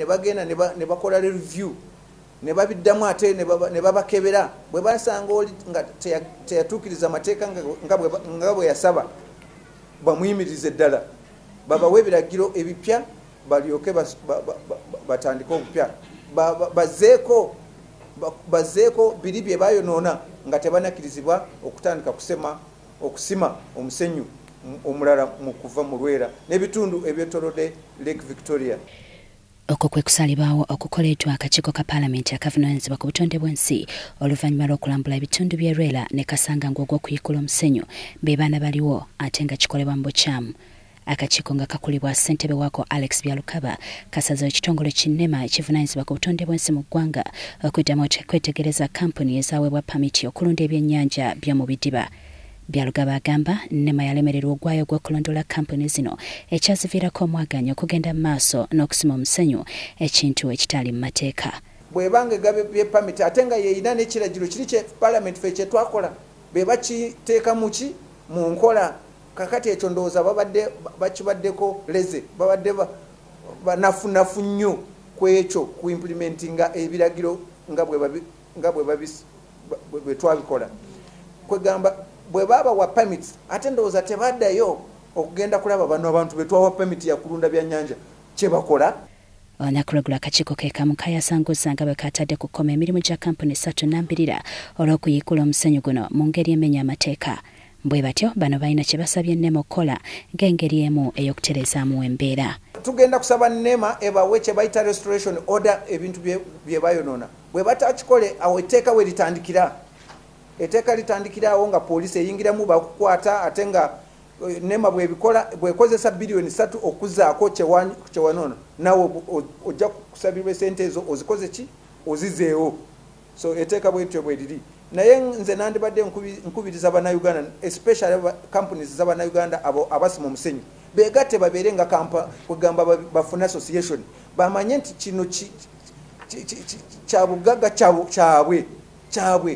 ne bagenda ne bakola review ne babiddamu ate ne babakebera bwe basanga oli nga teyatuukiriza amateeka nga bwe yasaba bamuyimirize eddala babawe ebiragiro ebipya balyoke batandike obupya bazeeko bazeeko biri bye bayonoona nga tebanakirizibwa okutandika kusema okusima omusenyu omulala mukuva mu lwera n'ebitundu ebyetolodde lake victoria oko kwe kusalibwawo okukoleddwa akakiiko ka paalamenti akavunaanyizibwa ku butonde bw'ensi oluvannyuma lw'okulambula ebitundu by'erwera ne kasanga ogw'okuyikula omusenyu be baana baliwo ate nga kikolebwa mu bukyamu akakiiko nga kakulibwa ssentebe wako alex byalukaba kasaza ekitongole kinema ekivunaanyizibwa ku butonde bw'ensi mu ggwanga okuddamu okwetegereza kampuni ezaweebwa pamiti okulunda ebyennyanja by'omu bidiba byalugaba agamba nema yalemererwa ogwayo gw'okulondola kampuni zino ekyaziviirako omwaganya okugenda mu maaso n'okusima omusenyu ekintu ekitali mu mateeka bwebanga egaba byepamiti ate nga yeyina n'ekiragiro kiri kyepalamenti fe kyetwakola be bakiteekamu ki mu nkola kakati ekyo ndowooza babadde bakibaddeko leze babadde banafunafu nnyo ku ekyo ku implimentinga ebiragiro nga bwe twabikola kwegamba bwe baba wa permit ate ndowooza tebaddayo okugenda kulaba bano abantu betwawa permit yakulunda byanyanja kyebakola olunakulwegula akakiiko kekamuka yasanguza nga bwe katadde ku kkoma emirimu gya kampuni satu nambirira olw'okuyiikula omusenyu guno mu ngeri emenya amateeka bwe batyo bano balina kye basabye nema okukola ng'engeri emu ey'okuterezaamu embeera tugenda kusaba nema ebawe kye bayita restoration order ebintu bye bayonoona bwe batakikole awo etteeka we litandikira etteeka litandikiraawo nga poliisi eyingiramu bakukwata ate nga eh, nema bwebikola bwekozesa biliyoni satu okuzaako kyewanono nawe ojja kusabirwa esente ezo ozikoze ki ozizeewo so etteeka bwetyo bweriri naye nze nandibadde nkubiriza bannauganda especially companies zabannauganda abasi mu musenyu begatte babeere nga kwegamba bafune association bamanye nti kino kyabugagga kyabwe kyabwe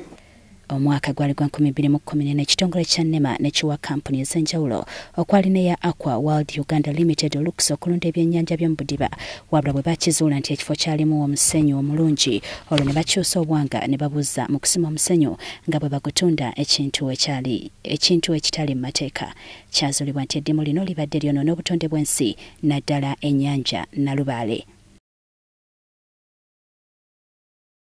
omwaka gwali gwa 2 ekitongole kya nema nekiwa kampuni ez'enjawulo okwalina eya aqua world uganda limited oluksa okulunda ebyennyanja by'omubudiba wabula bwe bakizuula nti ekifo kyalimu omusenyu omulungi olwo ne bakyusa obwanga ne babuza mu kusima omusenyu nga bwe bagutunda ekintu ekitali mu mateeka kyazuulibwa nti eddimu lino libadde lyono n'obutonde bw'ensi naddala ennyanja nalubaale